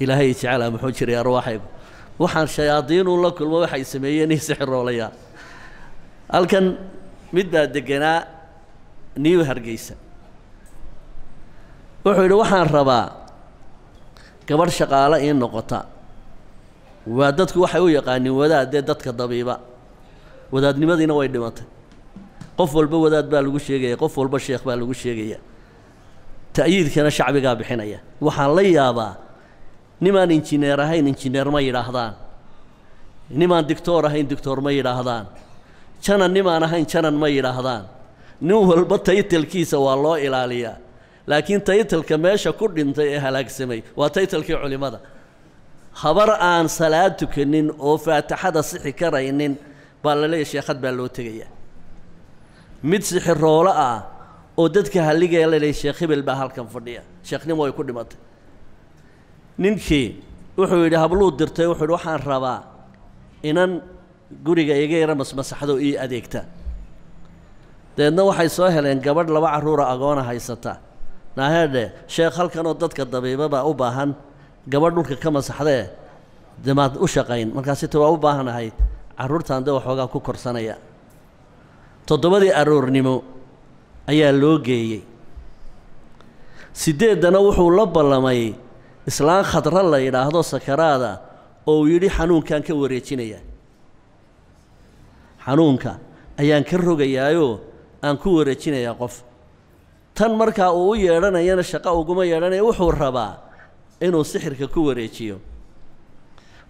ilaahay jecela muxuu jiray arwaaxaygu waxaan shayaadiinuu la kulmo waxay sameeyeen i sixiroolayaa mid baa deganaa niyu hargeysa wuxuu yidhi waxaan rabaa gabadh shaqaale ii noqota waa dadku waxay u yaqaaniin wadaadee dadka dabiiba wadaadnimadiina way dhimatay qof walba wadaad baa lagu sheegaya qof walba sheekh baa lagu sheegaya ta'yiidkana shacbigaa bixinaya waxaan la yaabaa nimaan injineer ahayn injineer ma yidhaahdaan nimaan dictoor ahayn dictoor ma yidhaahdaan janan nimaan ahayn janan ma yidhaahdaan nin walba taytalkiisa waa loo ilaaliyaa laakiin taytalka meesha ku dhintay ee halaagsamay waa taytalkii culimmada habar aan salaad tukanin oo faataxada sixi karaynin baa la leeyahy sheekhad baa loo tegayaa mid sixiroolo ah oo dadka halligaya sheekh hibel baa halkan fadhiya sheekhnimo ay ku dhimatay ninkii wuxuu yidhi habluu dirtay wuxuu yidhi waxaan rabaa inan guriga iga yara masmasaxdo ii adeegta dabeedna waxay soo heleen gabadh laba carruura agoona haysata naaheedhe sheekh halkanoo dadka dabiibabaa u baahan gabadh dhulka ka masaxdee demaad u shaqayn markaasita waa u baahanahay carruurtaan de waxoogaa ku korsanaya toddobadii aroornimo ayaa loo geeyey siddeeddana wuxuu la ballamay islaan khadra la yidhaahdo sakaraada oo uu yidhi xanuunkaan ka wareejinayaa xanuunka ayaan ka rogayaayoo aan ku wareejinayaa qof tan markaa uu u yeedhanayana shaqo uguma yeedhanaya wuxuu rabaa inuu sixirka ku wareejiyo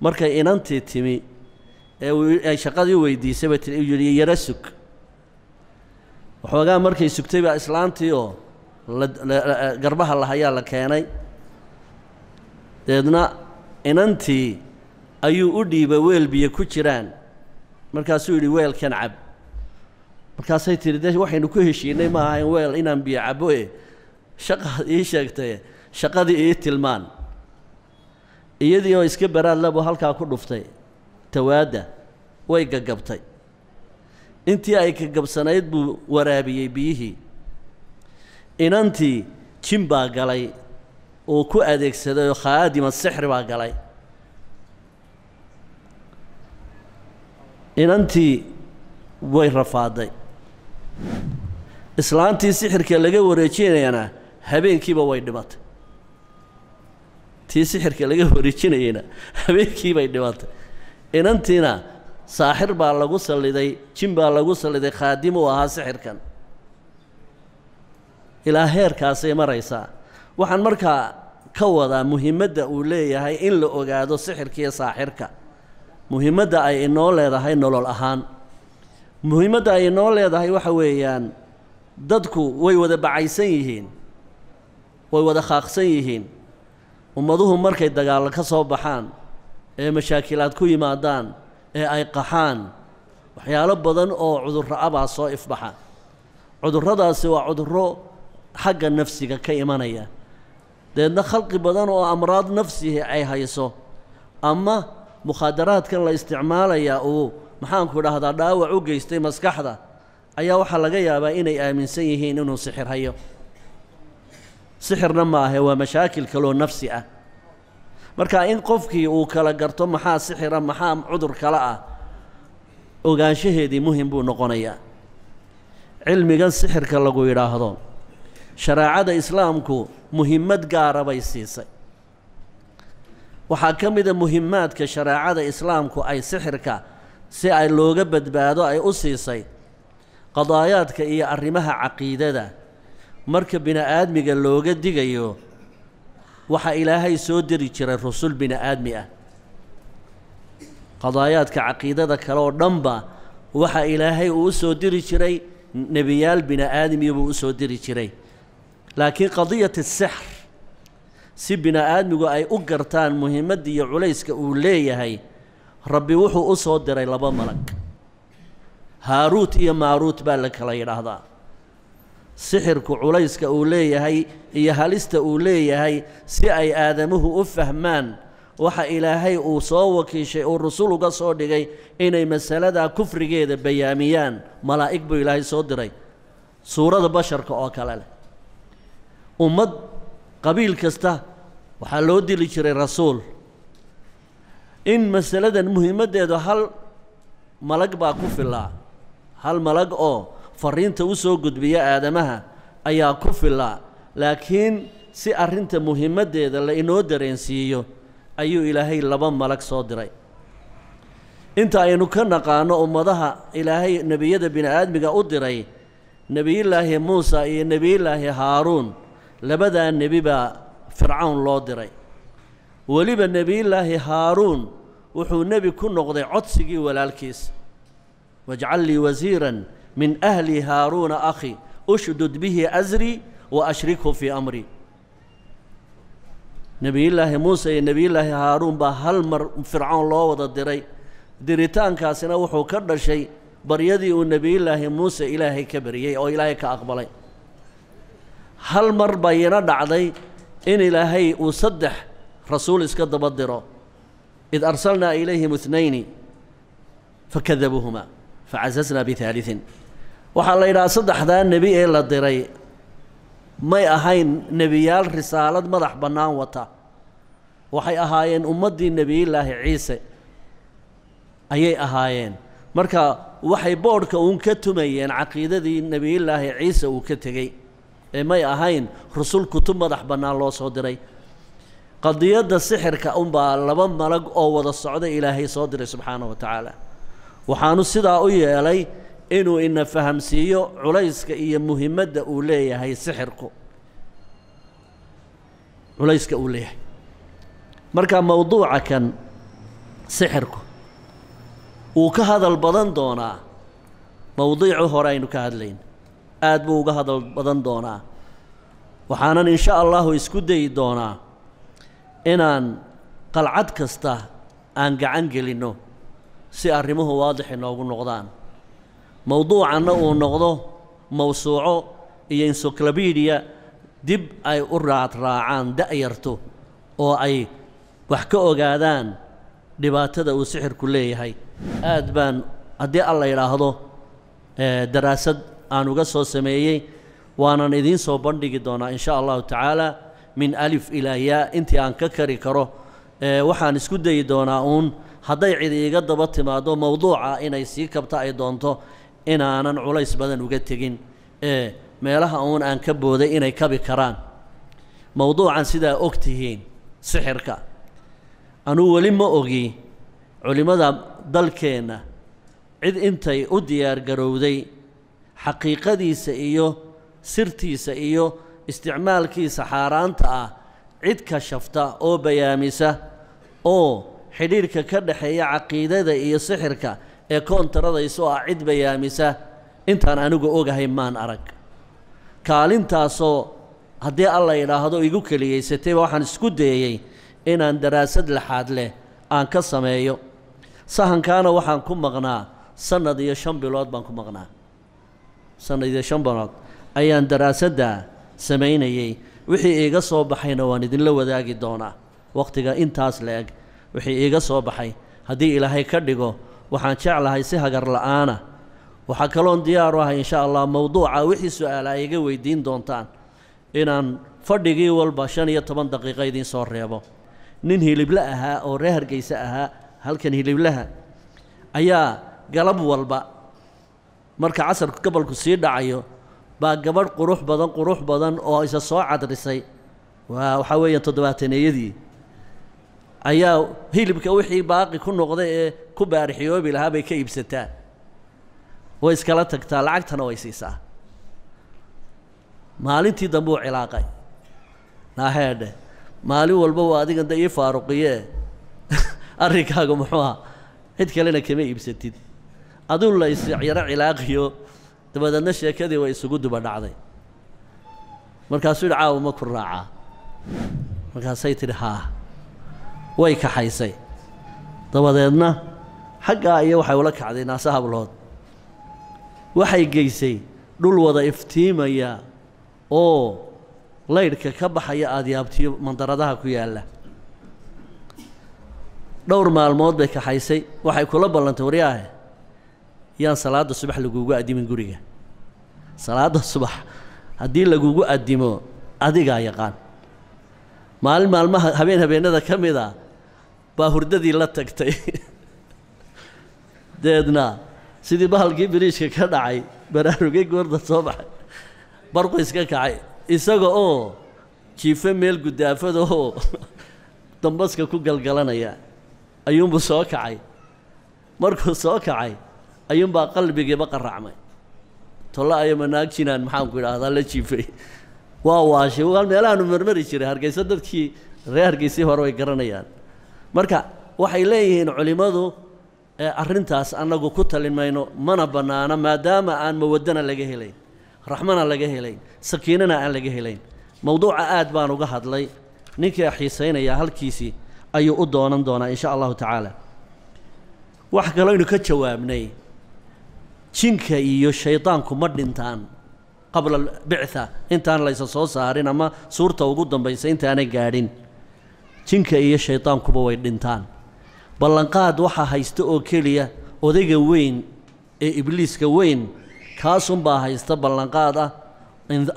markay inantii timi ee shaqadii weydiisay bay tii yidhi yara sug waxoogaa markay sugtay baa islaantii oo garbaha lahayaa la keenay dabeedna inantii ayuu u dhiibay weel biyo ku jiraan markaasuu yidhi weelkan cab markaasay tiri de waxaynu ku heshiinay ma ahayn weel inaan biyo cabo e eh? shaqaad ii sheegtay eh? shaqadii ii tilmaan iyadii oo iska baraad labu halkaa ku dhuftay tawaadda way gagabtay intii ay gagabsanayd buu waraabiyey biyihii inantii jin baa galay uu ku adeegsaday oo khaadima sixri baa galay inantii way rafaaday islaantii sixirka laga wareejinayana habeenkiiba way dhimatay tii sixirka laga wareejinayeyna habeenkiibay dhimatay inantiina saaxir baa lagu salliday jin baa lagu salliday khaadim uu ahaa sixirkan ilaa heerkaasay maraysaa waxaan markaa ka wadaa muhiimadda uu leeyahay in la ogaado sixirkiiyo saaxirka muhiimadda ay inoo leedahay nolol ahaan muhiimadda ay inoo leedahay waxa weeyaan dadku way wada bacaysan yihiin way wada khaaqsan yihiin ummaduhu markay dagaalo ka soo baxaan ee mashaakilaad ku yimaadaan ee ay qaxaan waxyaalo badan oo cudurra abaa soo ifbaxa cudurradaasi waa cudurro xagga nafsiga ka imanaya deedna khalqi badan oo amraad nafsihi ay hayso ama mukhaadaraadkan la isticmaalayaa uu maxaanku dhahdaa dhaawac u geystay maskaxda ayaa waxaa laga yaabaa inay aaminsan yihiin inuu sixir hayo sixirna maahe waa mashaakil kaloo nafsi ah marka in qofkii uu kala garto maxaa sixira maxaa cudur kale ah ogaanshaheedii muhim buu noqonayaa cilmigan sixirka lagu yidhaahdo shareecada islaamku muhimmad gaara bay siisay waxaa ka mida ah muhimaadka shareecada islaamku ay sixirka si ay looga badbaado ay u siisay qadaayaadka iyo arrimaha caqiidada marka aadmiga looga digayo waxaa ilaahay soo diri jiray rusul bini aadmi ah qadaayaadka caqiidada kale oo dhanba waxaa ilaahay uu u soo diri jiray nebiyaal bini'aadamiyo buu u soo diri jiray laakiin qadiyat asixr si bini-aadmigu ay u gartaan muhiimadda iyo culayska uu leeyahay rabbi wuxuu u soo diray laba malag haaruut iyo maaruut baa la kala yidhaahdaa sixirku culayska uu leeyahay iyo halista uu leeyahay si ay aadamuhu u fahmaan waxa ilaahay uu soo wakiishay uu rasul uga soo dhigay inay masaladaa kufrigeeda bayaamiyaan malaa'ig buu ilaahay soo diray suurada basharka oo kale leh ummad qabiil kasta waxaa loo dili jiray rasuul in masaladan muhiimaddeeda hal malag baa ku filaa hal malag oo fariinta u soo gudbiya aadamaha ayaa ku filaa laakiin si arrinta muhiimaddeeda la inoo dareensiiyo ayuu ilaahay laba malag soo diray inta aynu ka naqaano ummadaha ilaahay nebiyada bini aadmiga u diray nebiyullaahi muuse iyo nebiyullaahi haaruun labadaa nebi baa fircawn loo diray weliba nebiyullaahi haaruun wuxuu nebi ku noqday codsigii walaalkiisa wajcal lii wasiiran min ahli haaruuna akhi ushdud bihi asrii wa ashrikhu fii amrii nebiyullaahi muuse iyo nebiyullaahi haaruun baa hal mar fircawn loo wada diray diritaankaasina wuxuu ka dhashay baryadii uu nebiyullaahi muuse ilaahay ka baryey oo ilaahay ka aqbalay hal mar baa ina dhacday in ilaahay uu saddex rasuul iska daba diro id arsalnaa ilayhim inayni fakadabuuhumaa facasasnaa biaaliin waxaa la yidhaha saddexdaa nebi ee la diray may ahayn nebiyaal risaalad madax bannaan wata waxay ahaayeen ummaddii nebiyullaahi ciise ayay ahaayeen marka waxay boodhka uun ka tumayeen caqiidadii nebiyullaahi ciise uu ka tegey ee may ahayn rusul kutub madax bannaan loo soo diray qadiyadda sixirka unbaa laba malag oo wada socda ilaahay soo diray subxaanahu wa tacaala waxaanu sidaa u yeelay inuu ina fahamsiiyo culayska iyo muhimadda uu leeyahay sixirku culayska uu leeyahay marka mowduuca kan sixirku wuu ka hadal badan doonaa mowdiicu hore aynu ka hadlayna aad buu uga hadal badan doonaa waxaanan insha allahu isku dayi doonaa inaan qalcad kasta aan gacan gelinno si arrimuhu waadix inoogu noqdaan mowduucanna uu noqdo mawsuuco iyo encyclopedia dib ay u raadraacaan da'yarto oo ay wax ka ogaadaan dhibaatada uu sixirku leeyahay aad baan haddii alla yidhaahdo daraasad aan uga soo sameeyey waanan idiin soo bandhigi doonaa in sha allahu tacaala min alif ilaa yaa intii aan ka kari karo ee waxaan isku dayi doonaa uun hadday cidi iga daba timaado mowduuca inay sii kabta ay doonto inaanan culays badan uga tegin ee meelaha uun aan ka booday inay kabi karaan mowduucan sidaa og tihiin sixirka anuu weli ma ogi culimmada dalkeenna cid intay u diyaar garowday xaqiiqadiisa iyo sirtiisa iyo isticmaalkiisa xaaraanta ah cid ka shafta oo bayaamisa oo xidhiirka ka dhexeeya caqiidada iyo sixirka ee koontaradaysa ah cid bayaamisa intaan anigu ogahay maan arag kaalintaasoo haddii alla idhaahdo igu keliyaysatayba waxaan isku dayey inaan daraasad laxaad leh aan ka sameeyo sahankaana waxaan ku maqnaa sannad iyo shan bilood baan ku maqnaa sanadii shan banood ayaan daraasadda samaynayey wixii iiga soo baxayna waan idinla wadaagi doonaa wakhtiga intaas la eg wixii iiga soo baxay haddii ilaahay ka dhigo waxaan jeclahay si hagar la'aana ah. waxaa kaloon diyaaru ahay insha allah mowduuca wixii su-aala ay iga weydiin doontaan inaan fadhigii walba shan iyo toban daqiiqa idiin soo reebo nin hilibla ahaa oo reer hargeyse ahaa halkan hiliblaha ayaa galab walba marka casarku gobolku sii dhacayo baa gabadh qurux badan qurux badan oo isa soo cadrisay waa waxaa weeyaan toddobaataneyadii ayaa hilibka wixii baaqi ku noqday ee ku baarixiyoobi lahaa bay ka iibsataa way iskala tagtaa lacagtana way siisaa maalintii dambe cilaaqay naaheedhe maalin walba waa adigan de ii faaruqiye arrinkaaga muxuuha cid kalena kama iibsatid aduu la isyaro cilaaqiyo dabadeedna sheekadii way isugu duba dhacday markaasuu yidhi caawa ma ku raacaa markaasay tidhi haa way kaxaysay dabadeedna xaggaa iyo waxay ula kacday naase hablood waxay geysay dhul wada iftiimaya oo laydhka ka baxaya aadyaabtiyo mandaradaha ku yaalla dhowr maalmood bay kaxaysay waxay kula ballantay waryaahe yaan salaada subax lagugu adimin guriga salaada subax haddii lagugu adimo adigaa yaqaan maalin maalmaha habeen habeenada ka mid a ah baa hurdadii la tagtay deedna sidii bahalkii biriishka ka dhacay baraarugay goorda soo baxay barqu iska kacay isaga oo jiifo meel gudaafada oo dambaska ku galgalanaya ayuunbuu soo kacay markuu soo kacay ayuunbaa qalbigiiba qaraacmay tola'ayo manaag jinaan maxaanku idhaahdaa la jiifay waa waashay meelahaanu marmari jiray hargeysa dadkii ree hargeysii hore way garanayaan marka waxay leeyihiin culimmadu arrintaas annagu ku talin mayno mana bannaana maadaama aan mawadana laga helayn raxmana laga helayn sakiinana aan laga helayn mowduuca aad baan uga hadlay ninkii xiisaynaya halkiisii ayuu u doonan doonaa insha allahu tacaala wax kaloo ka jawaabnay jinka iyo shaydaanku ma dhintaan qabla albictha intaan laysa soo saarin ama suurta ugu dambaysa intaana gaadhin jinka iyo shaydaankuba way dhintaan ballanqaad waxaa haysta oo keliya odayga weyn ee ibliiska weyn kaasunbaa haysta ballanqaad ah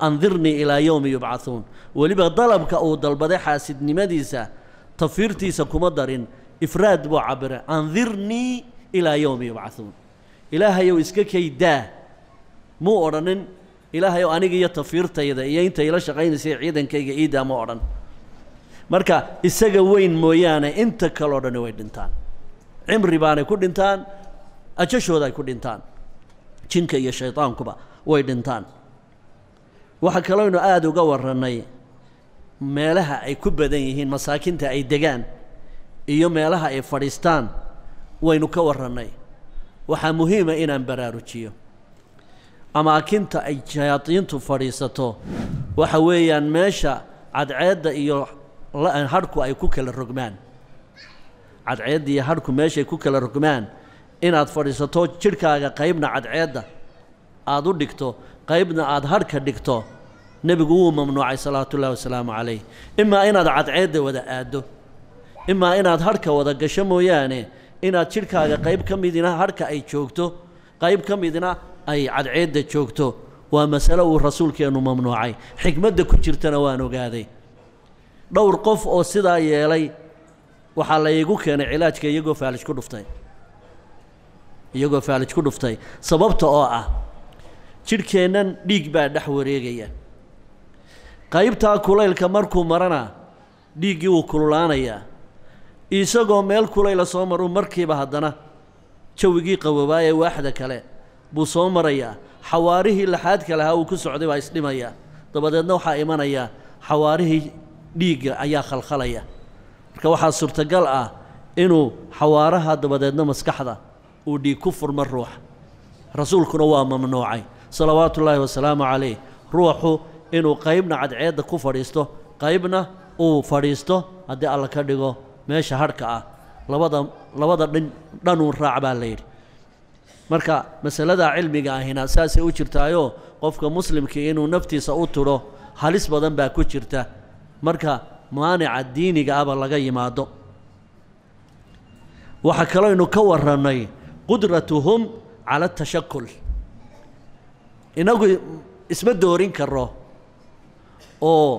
andirnii ilaa yowmi yubcauun weliba dalabka uu dalbaday xaasidnimadiisa tafiirtiisa kuma darin ifraad buu cabira andirnii ilaa yowmi yubcauun ilaahayow iska kaydaa muu odhanin ilaahayow aniga iyo tafiirtayda iyo inta ila shaqaynaysa ciidankayga iidaa ma odhan marka isaga weyn mooyaane inta kaleo dhani way dhintaan cimri baanay ku dhintaan ajashooda ay ku dhintaan jinka iyo shaydaankuba way dhintaan waxaa kaloynu aada uga warrannay meelaha ay ku badan yihiin masaakinta ay degaan iyo meelaha ay fadhiistaan waynu ka warrannay waxaa muhiima inaan baraarujiyo amaakinta ay shayaadiintu fadhiisato waxa weeyaan meesha cadceedda iyo hadhku ay ku kala rogmaan cadceedda iyo hadhku meeshay ku kala rogmaan inaad fadhiisato jidhkaaga qaybna cadceedda aada u dhigto qaybna aada harka dhigto nebigu wuu mamnuucay salawaatu ullahi wasalaamu calayh imaa inaad cadceedda wada aaddo imaa inaad hadhka wada gasho mooyaane inaad jidhkaaga qayb ka midina harka ay joogto qayb ka midna ay cadceedda joogto waa masalo uu rasuulkeennu mamnuucay xikmadda ku jirtana waan ogaaday dhowr qof oo sidaa yeelay waxaa laygu keenay cilaajka iyagoo faalij ku dhuftay iyagoo faalij ku dhuftay sababta oo ah jidhkeennan dhiig baa dhex wareegaya qaybtaa kulaylka markuu marana dhiiggii wuu kululaanayaa isagoo meel kulayla soo maru markiiba haddana jawigii qawowaayee waaxda kale buu soo marayaa xawaarihii laxaadka lahaa uu ku socday baa isdhimayaa dabadeedna waxaa imanaya xawaarihii dhiigga ayaa khalkhalaya marka waxaa suurtagal ah inuu xawaaraha dabadeedna maskaxda uu dhiig ku furmo ruux rasuulkuna waa mamnuucay salawaatu wasalaamu calayh ruuxu inuu qaybna cadceedda ku fadhiisto qaybna uu fadhiisto haddii alla ka dhigo meesha harhka ah labada labada dhin dhanuun raac baa la yidhi marka masalada cilmiga ahina saasay u jirtaayoo qofka muslimka inuu naftiisa u tudho halis badan baa ku jirta marka maanica diiniga aba laga yimaado waxaa kalooynu ka warannay qudratuhum cala atashakul inagu isma doorin karro oo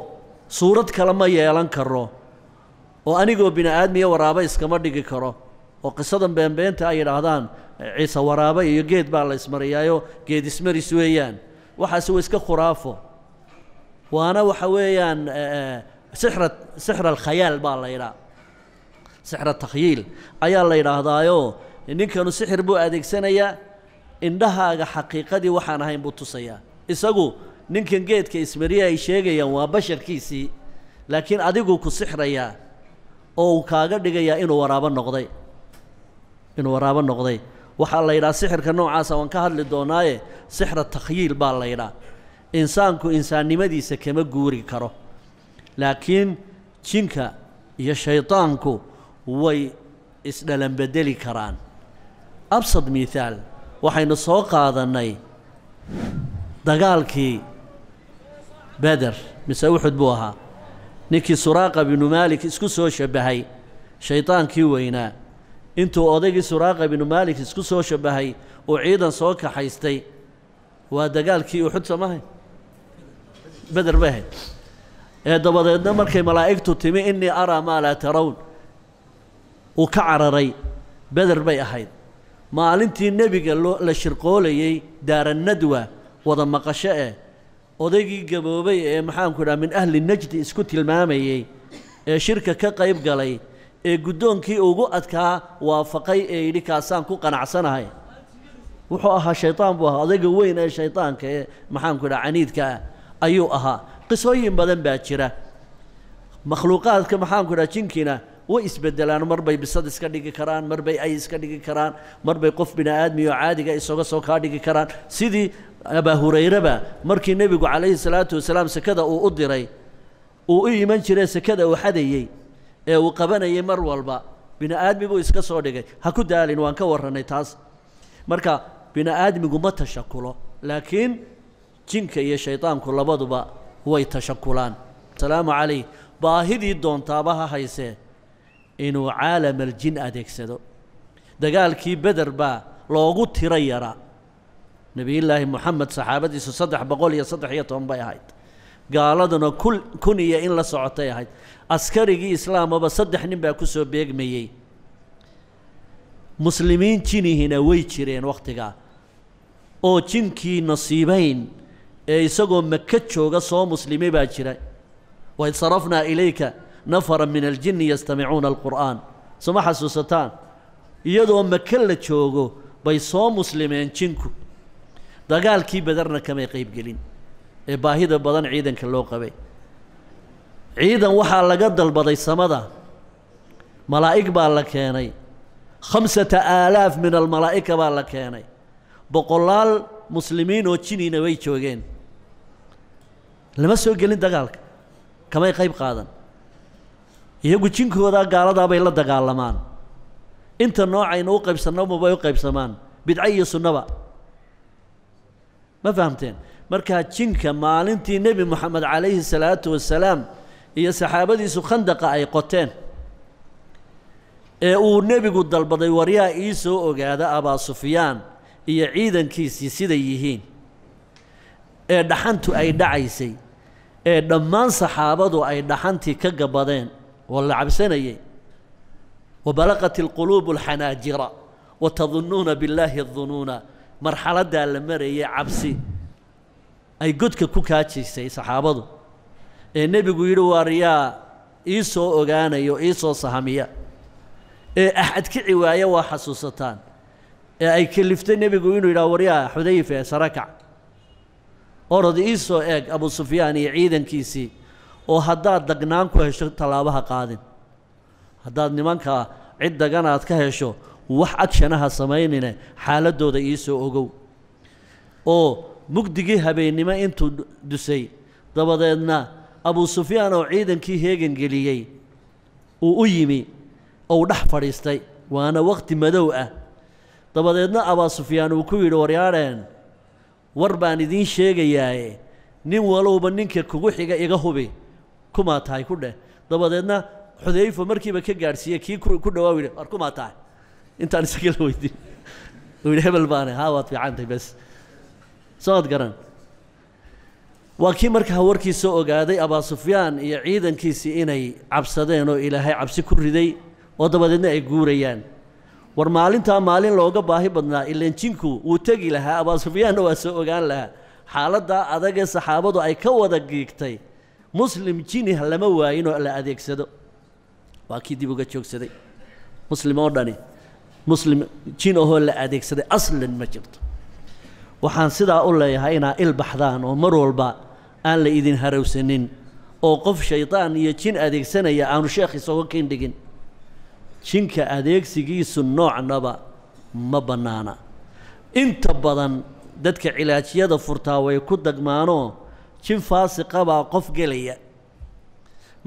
suurad kale ma yeelan karro oo anigoo bini aadmiya waraabe iskama dhigi karo oo qisadan beenbeenta ay yidhaahdaan ciise waraabe iyo geed baa la ismariyaayo geed ismaris weeyaan waxaasi waa iska khuraafo waana waxa weeyaan sixra sixra alkhayaal baa la yidhaa sixra takhyiil ayaa la yidhaahdaayo ninkanu sixir buu adeegsanayaa indhahaaga xaqiiqadii waxaan ahayn buu tusayaa isagu ninkan geedka ismariya ay sheegayaan waa basharkiisii laakiin adiguu ku sixrayaa oo uu kaaga dhigayaa inuu waraabo noqday inuu waraabo noqday waxaa la yidhaha sixirka noocaasa waan ka hadli doonaaye sixra takhyiil baa la yidhaha insaanku insaannimadiisa kama guuri karo laakiin jinka iyo shaydaanku way isdhalan bedeli karaan absad mihaal waxaynu soo qaadannay dagaalkii beder mise uxud buu ahaa ninkii suraaqa binu maalik isku soo shabbahay shaydaankii weynaa intuu odaygii suraaqa binu maalik isku soo shabbahay uu ciidan soo kaxaystay waa dagaalkii uxud somahay beder bay ahayd ee dabadeedna markay malaa'igtu timi innii araa maa laa tarown uu ka cararay beder bay ahayd maalintii nebiga la shirqoolayey daarannadwa wada maqasho eh odaygii gaboobay ee maxaanku dhaha min ahli najdi isku tilmaamayey ee shirka ka qayb galay ee guddoonkii ugu adkaa waafaqay ee yidhi kaasaan ku qanacsanahay wuxuu ahaa shaytaan buu ahaa odayga weyn ee shaytaanka ee maxaanku dhaha caniidka ah ayuu ahaa qisooyin badan baa jira makhluuqaadka maxaanku dhaha jinkina way isbedelaan marbay bisad iska dhigi karaan marbay ay iska dhigi karaan marbay qof bini aadmi oo caadiga isaga soo kaa dhigi karaan sidii abaa hurayraba markii nebigu calayhi salaatu wasalaam sekada uu u diray uu u iman jiray sekada uu xadayey ee uu qabanayey mar walba bini aadmi buu iska soo dhigay ha ku daalin waan ka warrannay taas marka bini aadmigu ma tashakulo laakiin jinka iyo shaydaanku labaduba way tashakulaan salaamu calayh baahidii doontaaba ha haysee inuu caalam aljin adeegsado dagaalkii beder baa loogu tira yara نبي الله محمد صحابته صدح بقول يا صدح يا توم باي هايت قال لنا كل كنية إن لا سعطي هايت أسكاري إسلام أبا صدح نبا كسو بيق ميي مسلمين تيني هنا ويتشيرين وقتها أو تينكي نصيبين أي سقو مكة شوغا صو مسلمي باتشيرا وإذ صرفنا إليك نفرا من الجن يستمعون القرآن سمح السوستان يدو مكة لتشوغو بي صو مسلمين تينكو dagaalkii badarna kamay qayb gelin ee baahida badan ciidanka loo qabay ciidan waxaa laga dalbaday samada malaa'ig baa la keenay khamsata aalaaf min almalaa'ika baa la keenay boqolaal muslimiin oo jiniina way joogeen lama soo gelin dagaalka kamay qayb qaadan iyagu jinkoodaa gaaladaabay la dagaalamaan inta noocaynu u qaybsanno mabay u qaybsamaan bidco iyo sunnaba ma fahamteen markaa jinka maalintii nebi moxamed calayhi salaatu wasalaam iyo saxaabadiisu khandaqa ay qoteen ee uu nebigu dalbaday waryaa ii soo ogaada abaa sufyaan iyo ciidankiisii siday yihiin ee dhaxantu ay dhacaysay ee dhammaan saxaabadu ay dhaxantii ka gabadeen oo la cabsanayay wabalaqat alquluubu alxanaajira watadunuuna billaahi adunuuna marxaladdaa la marayay cabsi ay godka ku kaajaysay saxaabadu ee nebigu yidhi waar yaa ii soo ogaanayo ii soo sahamiya ee axad kici waaya waa xasuusataan ee ay keliftay nebigu inuu yidhaha waryaa xudayfe sarakac orod ii soo eeg abu sufyaan iyo ciidankiisii oo haddaad dagnaan ku hesho tallaabaha qaadin haddaad nimanka cid dagan aad ka hesho wax agshanaha samaynine xaaladooda iisoo ogow oo mugdigii habeennimo intuu dusay dabadeedna abuu sufyaan oo ciidankii heegan geliyey uu u yimi ou dhex fadhiistay waana waqti madow ah dabadeedna abaa sufyaan uu ku yidhi waryaadheen war baan idiin sheegayaaye nin walowba ninka kugu xiga iga hubi kumaa tahay ku dheh dabadeedna xudayfa markiiba ka gaadhsiiyey kii ku dhawaa yidhi war kumaa tahay intaan isaga la weydiin uu yidhi hebel baane haa waad fiicantahay bes soad garan waa kii markaa warkii soo ogaaday abaa sufyaan iyo ciidankiisii inay cabsadeen oo ilaahay cabsi ku riday oo dabadeedna ay guurayaan war maalintaa maalin looga baahi badnaa ilan wuu tegi lahaa abaa sufyaanna waa soo ogaan lahaa xaaladaa adagee saxaabadu ay ka wada giigtay muslim jinih lama waayin oo la adeegsado waa kii dib uga joogsaday muslim oo dhani muslim jin ahoo la adeegsaday aslan ma jirto waxaan sidaa u leeyahay inaa ilbaxdaan oo mar walba aan la idin harowsanin oo qof shaydaan iyo jin adeegsanaya aanu sheekh isooga dhigin jinka adeegsigiisu noocnaba ma bannaana inta badan dadka cilaajyada furtaa way ku dagmaanoo jin faasiqabaa qof gelaya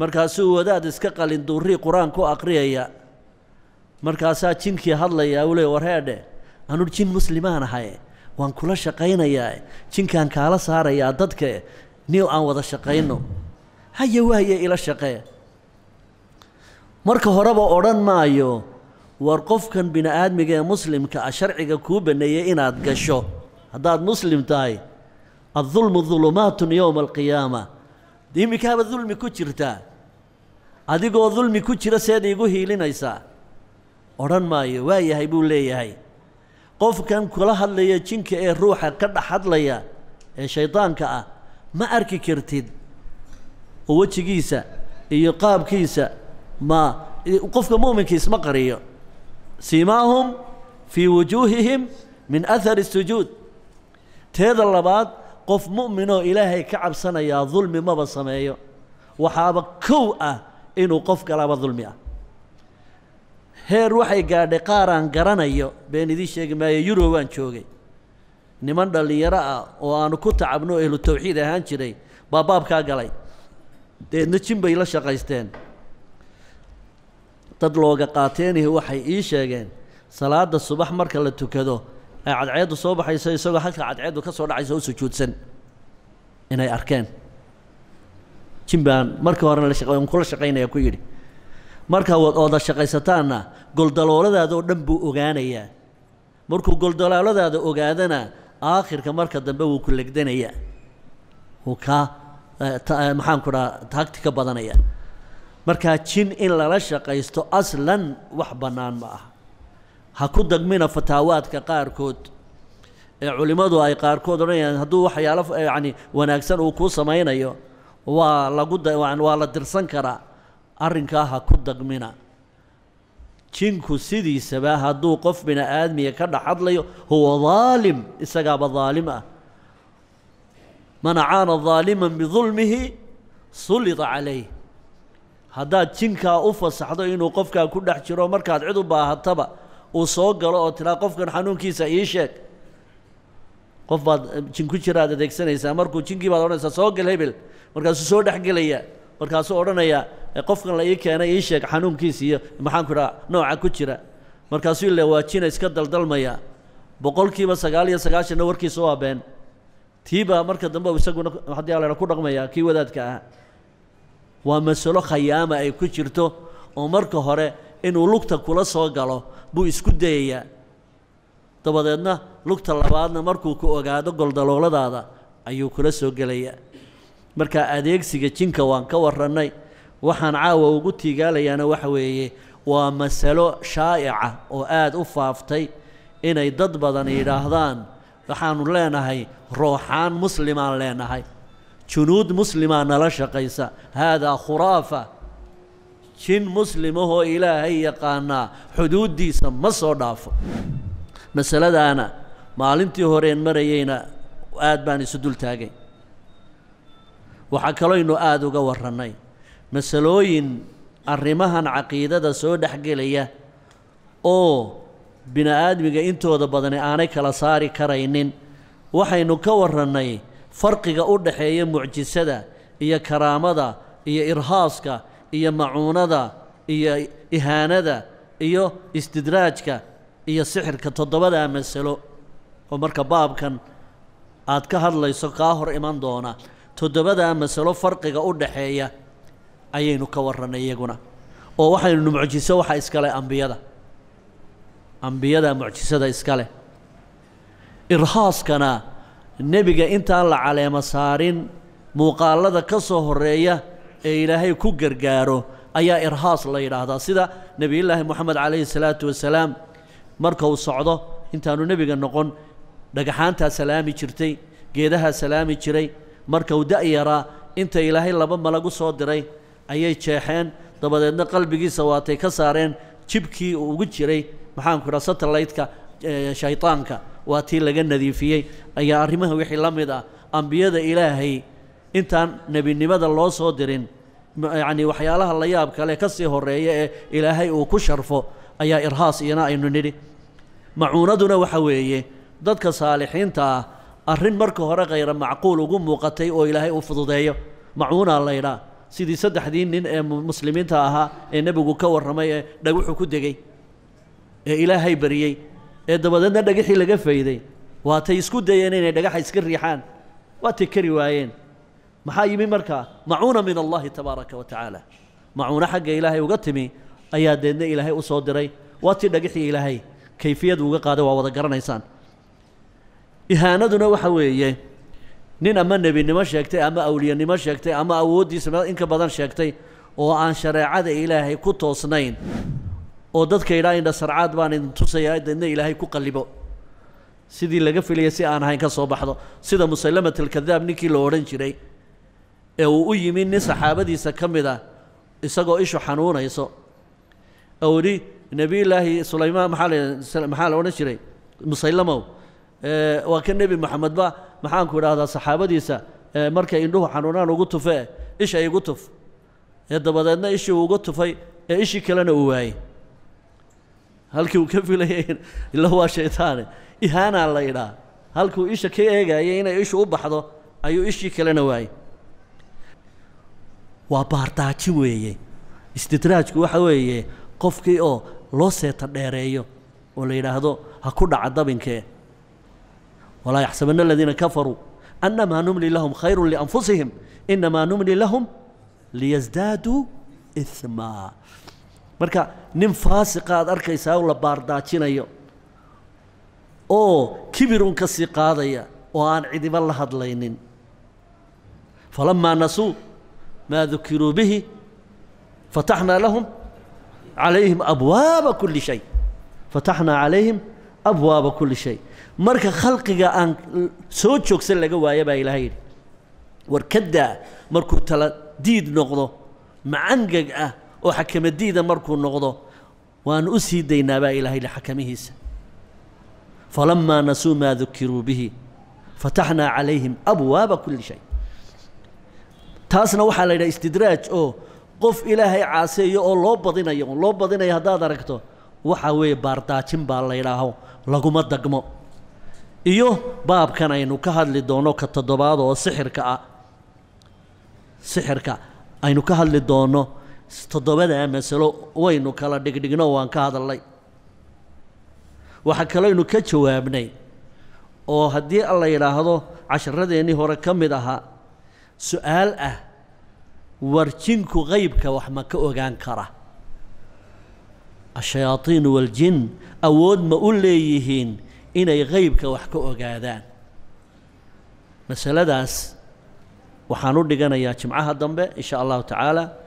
markaasuu wadaad iska qalin duurrii qur-aan ku aqriyaya markaasaa jinkii hadlayaa uu le wareedhe anuu jin muslimaan ahaye waan kula shaqaynayaa jinkaan kaala saarayaa dadka niw aan wada shaqayno haya waaye ila shaqee marka horeba odhan maayo war qofkan bini aadmiga ee muslimka a ah sharciga kuu baneeyey inaad gasho haddaad muslim tahay adulmu dulumaatun yowma alqiyaama iminkaaba dulmi ku jirtaa adigoo dulmi ku jira seed igu hiilinaysaa odhan maayo waa yahay buu leeyahay qofkan kula hadlaya jinka ee ruuxa ka dhex hadlaya ee shaydaanka ah ma arki kartid oo wejigiisa iyo qaabkiisa ma qofka muuminka isma qariyo siimaahum fii wujuuhihim min ahari sujuud teeda labaad qof mu'minoo ilaahay ka cabsanayaa dulmi maba sameeyo waxaaba kow ah inuu qof kalaba dulmi ah heer waxay gaadhay qaaraan garanayo been idiin sheegi maaye yurow aan joogay niman dhallinyaro ah oo aanu ku tacabno ehlu tawxiid ahaan jiray baa baabkaa galay deedna jin bay la shaqaysteen dad looga qaateenih waxay ii sheegeen salaada subax marka la tukado ay cadceeddu soo baxayso isagoo halka cadceeddu ka soo dhacaysa u sujuudsan inay arkeen jin baan markii horena la kula shaqaynaya ku yidhi marka waad ooda shaqaysataanna goldalooladaada oo dhan buu ogaanayaa markuu goldalaaladaada ogaadana aakhirka marka dambe wuu ku legdanayaa wuu kaa maxaanku dhaha taagti ka eh, eh, badanaya marka jin in lala shaqaysto aslan wax bannaan ma ah ha ku degmina fataawaadka qaarkood ee eh, culimmadu ay qaarkood odhanayaan hadduu waxyaalo yacni wanaagsan uu kuu samaynayo waa lagu waa la dirsan karaa arrinkaa ha ku dagmina jinku sidiisaba hadduu qof bini aadmiya ka dhex hadlayo huwa daalim isagaaba daalim ah man caana daaliman bidulmihi sulida calayh haddaad jinkaa u fasaxdo inuu qofkaa ku dhex jiro markaad cid u baahataba uu soo galo oo tiraa qofkan xanuunkiisa ii sheeg qof baad eh, jinku jiraad adeegsanaysaa markuu jinkii baad odhanaysaa soo gal hebel markaasuu soo dhex gelayaa markaasuu odhanaya e, qofkan la ii keenay ii sheeg xanuunkiis iyo maxaanku dhaa nooca ku jira markaasuu ila waajina iska daldalmaya boqolkiiba sagaal iyo sagaashanna warkiisa u abeen tiibaa marka dambe isaguna haddii alena ku dhaqmayaa kii wadaadka ah waa masalo khayaama ay ku jirto oo marka hore inuu lugta kula soo galo buu isku dayayaa dabadeedna lugta labaadna markuu ku ogaado goldalooladaada ayuu kula soo gelayaa marka adeegsiga jinka waan ka warannay waxaan caawa ugu tiigaalayaana waxa weeye waa masalo shaa'ica oo aada u faaftay inay dad badan yidhaahdaan waxaanu leenahay rooxaan muslimaan leenahay junuud muslimaa nala shaqaysa haadaa khuraafa jin muslimahoo ilaahay yaqaanaa xuduuddiisa ma soo dhaafo masaladaana maalintii horeen marayeyna aad baan isu dul taagay waxaa kaloynu aada uga warannay masalooyin arrimahan caqiidada soo dhexgelaya oo bini aadmiga intooda badani aanay kala saari karaynin waxaynu ka warannay farqiga u dhaxeeya mucjisada iyo karaamada iyo irhaaska iyo macuunada iyo ihaanada iyo istidraajka iyo sixirka toddobadaa masalo oo marka baabkan aada ka hadlayso kaa hor iman doona toddobadaa masalo farqiga u dhaxeeya ayaynu ka warrannay iyaguna oo waxaynunu mucjiso waxa iskale ambiyada ambiyada mucjisada iskaleh irhaaskana nebiga intaan la caleema saarin muuqaalada ka soo horreeya ee ilaahay ku gargaaro ayaa irhaas la yidhaahdaa sida nebiyullaahi moxamed calayhi salaatu wasalaam marka uu socdo intaanu nebiga noqon dhagaxaantaa salaami jirtay geedahaa salaami jiray marka uu da'yaraa inta ilaahay laba malagu soo diray ayay jeexeen dabadeedna qalbigiisa waatay ka saareen jibkii uu ugu jiray maxaanku idhaha satelliteka shaydaanka waa tii laga nadiifiyey ayaa arrimaha wixii la mid ah ambiyada ilaahay intaan nebinimada loo soo dirin yacnii waxyaalaha la yaab kale ka sii horreeya ee ilaahay uu ku sharfo ayaa irhaas iyana aynu nidhi macuunaduna waxa weeye dadka saalixiinta ah arrin marka hore khayra macquul ugu muuqatay oo ilaahay uu fududeeyo macuunaa laydhaa sidii saddexdii nin ee muslimiinta ahaa ee nebigu ka warramay ee dhagaxu ku degay ee ilaahay bariyey ee dabadeedna dhagaxii laga fayday waatay isku dayeen inay dhagaxa iska riixaan waatay kari waayeen maxaa yimi markaa macuuna min allaahi tabaaraka wa tacaala macuuno xagga ilaahay uga timi ayaa deedna ilaahay u soo diray waatii dhagaxii ilaahay kayfiyadu uga qaaday waa wada garanaysaan ihaanaduna waxa weeye nin ama nebinimo sheegtay ama awliyanimo sheegtay ama awooddiisa inka badan sheegtay oo aan shareecada ilaahay ku toosnayn oo dadka idhaa indha sarcaad baan idin tusayaa dadna ilaahay ku qalibo sidii laga filaya si aan ahayn ka soo baxdo sida musallamat alkadaab ninkii la odhan jiray ee uu u yimi nin saxaabadiisa ka mid a ah, isagoo ishu xanuunayso oo idhi nebiyullaahi sulaymaan maxaa la maxaa la odhan jiray musallamow Eh, waa ka nebi moxamedba maxaanku idhaahdaa saxaabadiisa eh, markay indhuhu xanuunaan ugu tufee ishay igu tuf ee dabadeedna ishii uga tufay ee ishii kalena uu waayey halkii uu ka filaya ila waa shaytaane ihaanaa la idhaa halkuu isha ka eegayay inay ishu u baxdo ayuu ishii kalena waayey waa baardaaji weeye istidraajku waxa weeye qofkii oo loo seeta dheereeyo oo la yidhaahdo ha ku dhaca dabinkee ولا يحسبن الذين كفروا أنما نملي لهم خير لأنفسهم إنما نملي لهم ليزدادوا إثما مركا نم فاسقا أركا يساول باردا تينيو أو كبر كسيقاضيا وأن عذب الله هدلينين فلما نسوا ما ذكروا به فتحنا لهم عليهم أبواب كل شيء فتحنا عليهم أبواب كل شيء marka khalqiga aan soo joogsan laga waayo baa ilaahay yidhi war ka daa markuu tala diid noqdo macangag ah oo xakamadiida markuu noqdo waan u sii daynaa baa ilaahay yidhi xakamihiisa falamaa nasuu maa dukiruu bihi fataxnaa calayhim abwaaba kulli shay taasna waxaa la yidhaha istidraaj oo qof ilaahay caaseeyo oo loo badinayo loo badinayo haddaad aragto waxaa weeye baardaajin baa la yidhaaho laguma dagmo iyo baabkan aynu ka hadli doono ka toddobaad oo sixirka ah sixirka aynu ka hadli doono toddobadaa masalo waynu kala dhigdhigno waan ka hadalnay waxaa kaleynu ka jawaabnay oo haddii la yidhaahdo casharadeennii hore ka mid ahaa su-aal ah warjinku qaybka wax ma ka ogaan kara ashayaadiin waljin awood ma u leeyihiin inay haybka wax ka ogaadaan masaladaas waxaan u dhiganayaa jimcaha dambe in sha allahu tacaala